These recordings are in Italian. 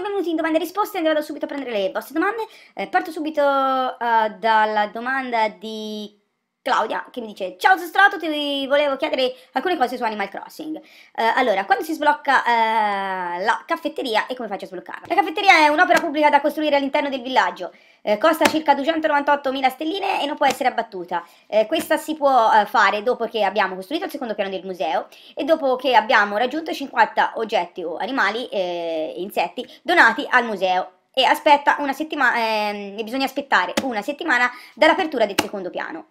benvenuti in domande e risposte. Andiamo subito a prendere le vostre domande. Eh, parto subito uh, dalla domanda di Claudia che mi dice ciao Zestrato ti volevo chiedere alcune cose su Animal Crossing uh, allora quando si sblocca uh, la caffetteria e come faccio a sbloccarla? La caffetteria è un'opera pubblica da costruire all'interno del villaggio eh, costa circa 298.000 stelline e non può essere abbattuta. Eh, questa si può eh, fare dopo che abbiamo costruito il secondo piano del museo e dopo che abbiamo raggiunto 50 oggetti o animali e eh, insetti donati al museo. E aspetta una settimana, ehm, bisogna aspettare una settimana dall'apertura del secondo piano.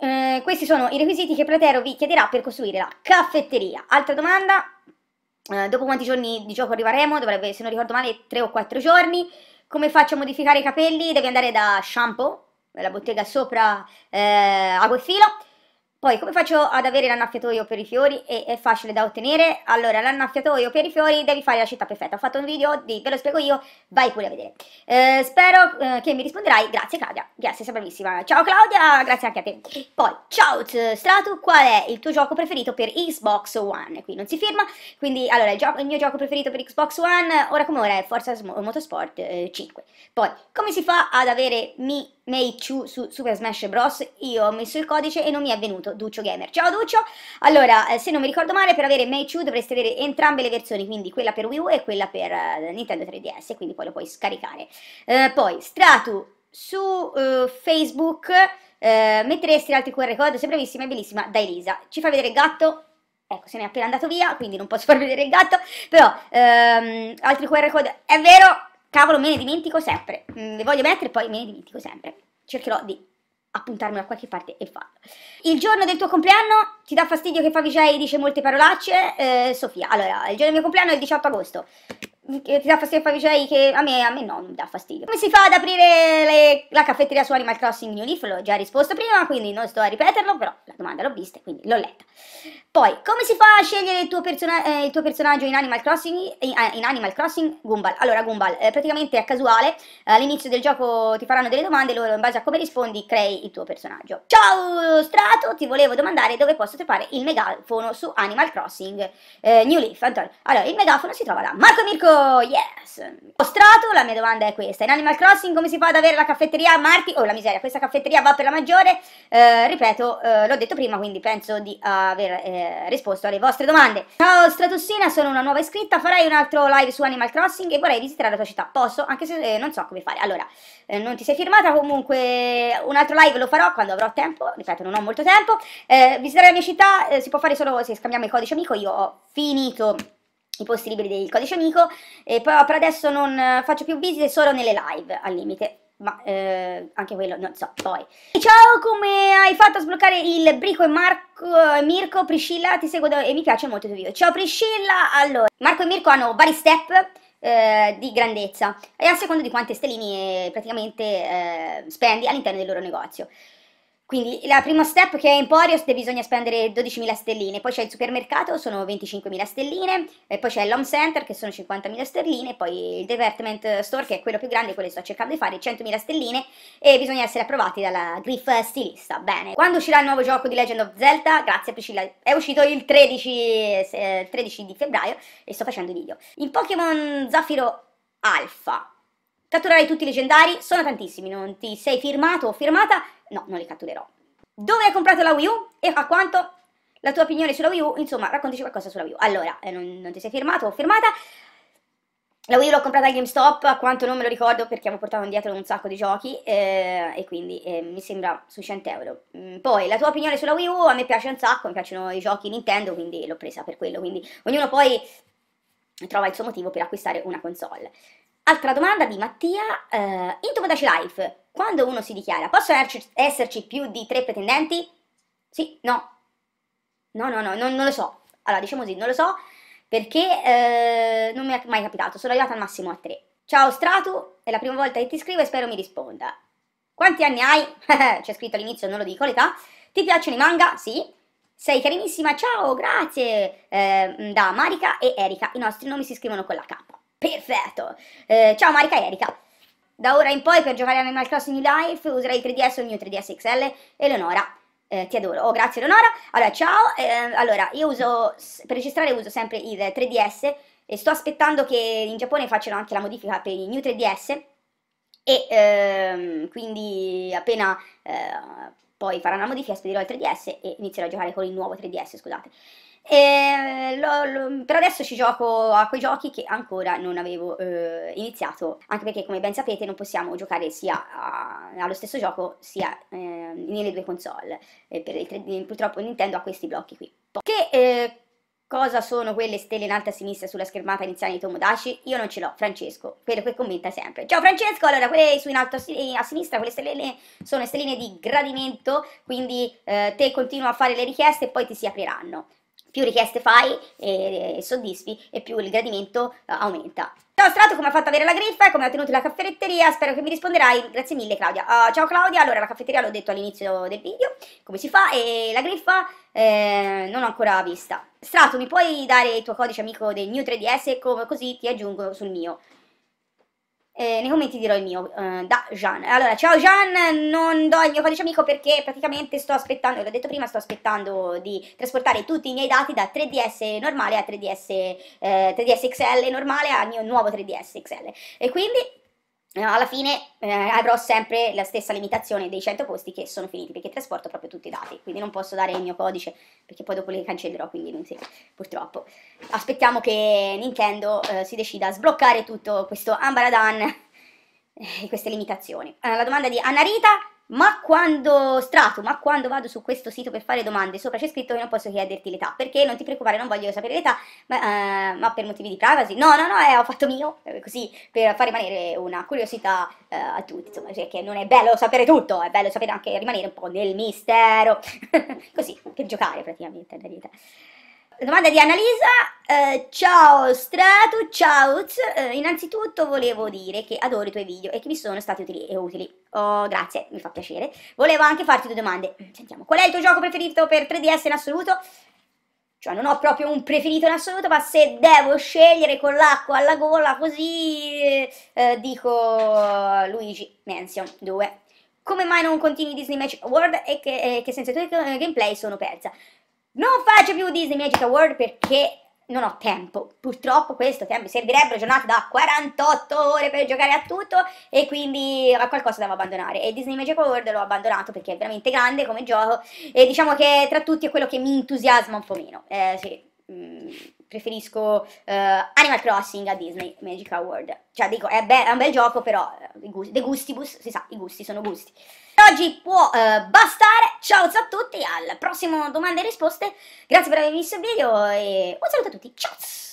Eh, questi sono i requisiti che Platero vi chiederà per costruire la caffetteria. Altra domanda, eh, dopo quanti giorni di gioco arriveremo? Dovrebbe, se non ricordo male, 3 o 4 giorni. Come faccio a modificare i capelli? Devi andare da shampoo, la bottega sopra eh, acqua e filo. Poi come faccio ad avere l'annaffiatoio per i fiori? E è facile da ottenere. Allora l'annaffiatoio per i fiori devi fare la città perfetta. Ho fatto un video, di, ve lo spiego io, vai pure a vedere. Eh, spero eh, che mi risponderai, grazie Claudia, grazie, sei bravissima. Ciao Claudia, grazie anche a te. Poi, ciao Stratu, qual è il tuo gioco preferito per Xbox One? Qui non si firma, quindi allora il, gioco, il mio gioco preferito per Xbox One, ora come ora è Forza Motorsport eh, 5. Poi, come si fa ad avere mi Meichu su Super Smash Bros. Io ho messo il codice e non mi è venuto Duccio Gamer. Ciao Duccio! Allora, eh, se non mi ricordo male, per avere Meichu dovreste avere entrambe le versioni, quindi quella per Wii U e quella per eh, Nintendo 3DS, quindi poi lo puoi scaricare. Eh, poi, Stratu su uh, Facebook eh, metteresti altri QR code, sei bravissima e bellissima, da Elisa. Ci fa vedere il gatto? Ecco, se ne è appena andato via, quindi non posso far vedere il gatto, però ehm, altri QR code, è vero, Cavolo, me ne dimentico sempre. Mm, le voglio mettere, e poi me ne dimentico sempre. Cercherò di appuntarmi da qualche parte e farlo. Il giorno del tuo compleanno ti dà fastidio che Favij dice molte parolacce? Eh, Sofia, allora, il giorno del mio compleanno è il 18 agosto. Mm, ti dà fastidio Favij che a me, a me no, mi dà fastidio. Come si fa ad aprire le, la caffetteria su Animal Crossing New Leaf? L'ho già risposto prima, quindi non sto a ripeterlo, però la domanda l'ho vista, quindi l'ho letta. Poi, come si fa a scegliere il tuo, persona- eh, il tuo personaggio in Animal Crossing? In, eh, in Animal Crossing, Gumball. Allora, Gumball, eh, praticamente è casuale, eh, all'inizio del gioco ti faranno delle domande loro, in base a come rispondi, crei il tuo personaggio. Ciao Strato, ti volevo domandare dove posso trovare il megafono su Animal Crossing eh, New Leaf, Antonio. Allora, il megafono si trova da Marco Mirko, yes! Ho oh, Strato, la mia domanda è questa. In Animal Crossing come si fa ad avere la caffetteria a Marti? Oh, la miseria, questa caffetteria va per la maggiore? ripeto, l'ho detto detto prima, quindi penso di eh, aver eh, risposto alle vostre domande. Ciao Stratossina, sono una nuova iscritta, farai un altro live su Animal Crossing e vorrei visitare la tua città. Posso? Anche se eh, non so come fare. Allora, eh, non ti sei firmata, comunque un altro live lo farò quando avrò tempo, ripeto non ho molto tempo. Eh, visitare la mia città eh, si può fare solo se scambiamo il codice amico, io ho finito i posti liberi del codice amico e però per adesso non faccio più visite solo nelle live al limite ma eh, anche quello non so, poi. Ciao, come hai fatto a sbloccare il brico e Marco, eh, Mirko, Priscilla, ti seguo e mi piace molto i tuoi video. Ciao Priscilla, allora, Marco e Mirko hanno vari step eh, di grandezza e a seconda di quante stellini eh, praticamente eh, spendi all'interno del loro negozio. Quindi la prima step che è Emporios bisogna spendere 12.000 stelline, poi c'è il supermercato, sono 25.000 stelline, e poi c'è l'home center che sono 50.000 stelline, poi il department store che è quello più grande, quello che sto cercando di fare, 100.000 stelline, e bisogna essere approvati dalla Griff stilista. Bene, quando uscirà il nuovo gioco di Legend of Zelda? Grazie Priscilla, è uscito il 13, eh, 13 di febbraio e sto facendo i video. In Pokémon Zaffiro Alpha Catturare tutti i leggendari sono tantissimi, non ti sei firmato o firmata? No, non li catturerò. Dove hai comprato la Wii U e a quanto? La tua opinione sulla Wii U? Insomma, raccontici qualcosa sulla Wii U. Allora, eh, non, non ti sei firmato o firmata? La Wii U l'ho comprata al GameStop, a quanto non me lo ricordo perché avevo portato indietro un sacco di giochi eh, e quindi eh, mi sembra su 100 euro. Mm, poi la tua opinione sulla Wii U a me piace un sacco, mi piacciono i giochi Nintendo quindi l'ho presa per quello, quindi ognuno poi trova il suo motivo per acquistare una console. Altra domanda di Mattia, eh, in Tomodachi Life, quando uno si dichiara, possono esserci più di tre pretendenti? Sì, no. No, no, no, non, non lo so. Allora, diciamo così, non lo so perché eh, non mi è mai capitato, sono arrivata al massimo a tre. Ciao Stratu, è la prima volta che ti scrivo e spero mi risponda. Quanti anni hai? C'è scritto all'inizio, non lo dico, l'età. Ti piacciono i manga? Sì. Sei carinissima, ciao, grazie. Eh, da Marika e Erika, i nostri nomi si scrivono con la K. Perfetto! Eh, ciao Marica Erika! Da ora in poi per giocare a Animal Crossing New Life userai il 3DS o il mio 3DS XL, Eleonora. Eh, ti adoro. Oh, grazie Eleonora. Allora, ciao. Eh, allora, io uso, per registrare uso sempre il 3DS e sto aspettando che in Giappone facciano anche la modifica per il New 3DS e ehm, quindi appena eh, poi faranno la modifica spedirò il 3DS e inizierò a giocare con il nuovo 3DS, scusate. E lo, lo, per adesso ci gioco a quei giochi che ancora non avevo eh, iniziato, anche perché come ben sapete non possiamo giocare sia a, allo stesso gioco sia eh, nelle due console, eh, il, purtroppo Nintendo ha questi blocchi qui. Che eh, cosa sono quelle stelle in alto a sinistra sulla schermata iniziale di Tomodachi? Io non ce l'ho, Francesco, quello che commenta sempre. Ciao Francesco, allora quelle su in alto eh, a sinistra, quelle stelline sono stelline di gradimento, quindi eh, te continua a fare le richieste e poi ti si apriranno più richieste fai e, e soddisfi e più il gradimento uh, aumenta. Ciao Strato, come ha fatto avere la griffa e come ha tenuto la caffetteria, spero che mi risponderai, grazie mille Claudia. Uh, ciao Claudia, allora la caffetteria l'ho detto all'inizio del video, come si fa, e la griffa eh, non l'ho ancora vista. Strato, mi puoi dare il tuo codice amico del New 3DS come, così ti aggiungo sul mio eh, nei commenti dirò il mio eh, da Gian. Allora, ciao Gian, non do il mio codice amico perché praticamente sto aspettando, l'ho detto prima, sto aspettando di trasportare tutti i miei dati da 3DS normale a 3DS, eh, 3DS XL normale al mio nuovo 3DS XL. E quindi eh, alla fine eh, avrò sempre la stessa limitazione dei 100 posti che sono finiti perché trasporto proprio tutti i dati quindi non posso dare il mio codice perché poi dopo li cancellerò quindi non si, purtroppo aspettiamo che Nintendo eh, si decida a sbloccare tutto questo ambaradan eh, e queste limitazioni la domanda di Anna Rita ma quando strato, ma quando vado su questo sito per fare domande, sopra c'è scritto che non posso chiederti l'età, perché non ti preoccupare, non voglio sapere l'età, ma, eh, ma per motivi di privacy, no, no, no, eh, ho fatto mio, eh, così per far rimanere una curiosità eh, a tutti, insomma, perché cioè non è bello sapere tutto, è bello sapere anche rimanere un po' nel mistero, così, per giocare praticamente nella domanda di Annalisa. Eh, ciao Strato, ciao. Eh, innanzitutto volevo dire che adoro i tuoi video e che mi sono stati utili e utili. Oh, grazie, mi fa piacere. Volevo anche farti due domande. Mm, sentiamo, qual è il tuo gioco preferito per 3DS in assoluto? Cioè, non ho proprio un preferito in assoluto, ma se devo scegliere con l'acqua alla gola così, eh, dico Luigi Mansion 2. Come mai non continui Disney Match World e che, eh, che senza i tuoi eh, gameplay sono persa? Non faccio più Disney Magic Award perché non ho tempo. Purtroppo questo tempo mi servirebbero giornate da 48 ore per giocare a tutto e quindi ho qualcosa da abbandonare. E Disney Magic Award l'ho abbandonato perché è veramente grande come gioco e diciamo che tra tutti è quello che mi entusiasma un po' meno. Eh, sì. Mm, preferisco uh, Animal Crossing a Disney Magic World. Cioè, dico, è, be- è un bel gioco, però eh, i gusti, de gustibus, si sa, i gusti sono gusti. Per oggi può uh, bastare. Ciao a tutti, al prossimo domande e risposte. Grazie per aver visto il video e un saluto a tutti. Ciao!